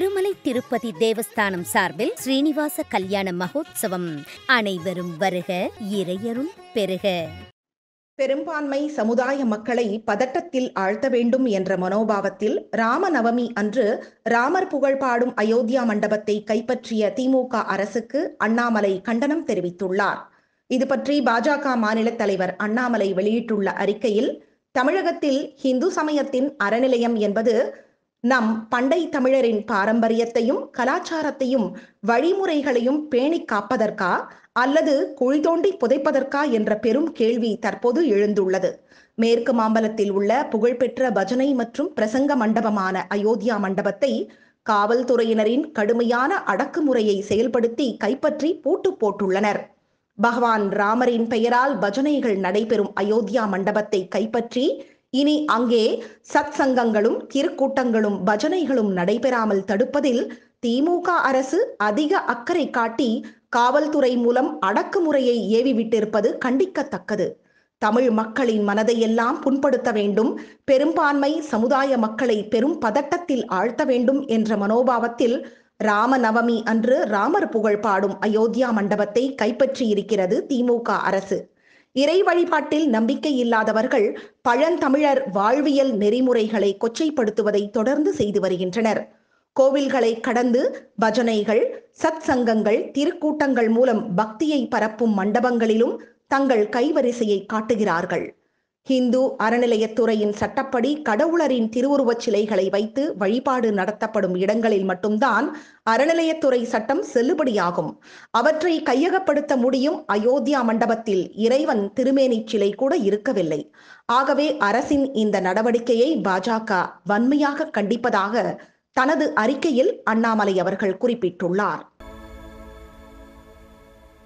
திருமலை திருப்பதி தேவஸ்தானம் சார்பில் ஸ்ரீனிவாச கல்யாண மகோத்சவம் அனைவரும் வருக இறையரும் பெருக பெரும்பான்மை சமுதாய மக்களை பதட்டத்தில் ஆழ்த்த வேண்டும் என்ற மனோபாவத்தில் ராமநவமி அன்று ராமர் புகழ் பாடும் அயோத்தியா மண்டபத்தை கைப்பற்றிய திமுக அரசுக்கு அண்ணாமலை கண்டனம் தெரிவித்துள்ளார் இது பற்றி பாஜக மாநில தலைவர் அண்ணாமலை வெளியிட்டுள்ள அறிக்கையில் தமிழகத்தில் இந்து சமயத்தின் அறநிலையம் என்பது நம் பண்டை தமிழரின் பாரம்பரியத்தையும் கலாச்சாரத்தையும் வழிமுறைகளையும் பேணி காப்பதற்கா அல்லது குழிதோண்டி புதைப்பதற்கா என்ற பெரும் கேள்வி தற்போது எழுந்துள்ளது மேற்கு மாம்பலத்தில் உள்ள புகழ்பெற்ற பஜனை மற்றும் பிரசங்க மண்டபமான அயோத்தியா மண்டபத்தை காவல்துறையினரின் கடுமையான அடக்குமுறையை செயல்படுத்தி கைப்பற்றி பூட்டு போட்டுள்ளனர் பகவான் ராமரின் பெயரால் பஜனைகள் நடைபெறும் அயோத்தியா மண்டபத்தை கைப்பற்றி இனி அங்கே சத் சங்கங்களும் திருக்கூட்டங்களும் பஜனைகளும் நடைபெறாமல் தடுப்பதில் திமுக அரசு அதிக அக்கறை காட்டி காவல்துறை மூலம் அடக்குமுறையை ஏவிவிட்டிருப்பது கண்டிக்கத்தக்கது தமிழ் மக்களின் மனதையெல்லாம் புண்படுத்த வேண்டும் பெரும்பான்மை சமுதாய மக்களை பெரும் பதட்டத்தில் ஆழ்த்த வேண்டும் என்ற மனோபாவத்தில் ராமநவமி அன்று ராமர் புகழ் பாடும் அயோத்தியா மண்டபத்தை கைப்பற்றியிருக்கிறது திமுக அரசு இறை வழிபாட்டில் நம்பிக்கை இல்லாதவர்கள் பழந்தமிழர் வாழ்வியல் நெறிமுறைகளை கொச்சைப்படுத்துவதை தொடர்ந்து செய்து வருகின்றனர் கோவில்களை கடந்து பஜனைகள் சத் சங்கங்கள் திருக்கூட்டங்கள் மூலம் பக்தியை பரப்பும் மண்டபங்களிலும் தங்கள் கைவரிசையை காட்டுகிறார்கள் ஹிந்து அறநிலையத்துறையின் சட்டப்படி கடவுளரின் திருவுருவச் சிலைகளை வைத்து வழிபாடு நடத்தப்படும் இடங்களில் மட்டும்தான் அறநிலையத்துறை சட்டம் செல்லுபடியாகும் அவற்றை கையகப்படுத்த முடியும் அயோத்தியா மண்டபத்தில் இறைவன் திருமேனி சிலை கூட இருக்கவில்லை ஆகவே அரசின் இந்த நடவடிக்கையை பாஜக வன்மையாக கண்டிப்பதாக தனது அறிக்கையில் அண்ணாமலை அவர்கள் குறிப்பிட்டுள்ளார்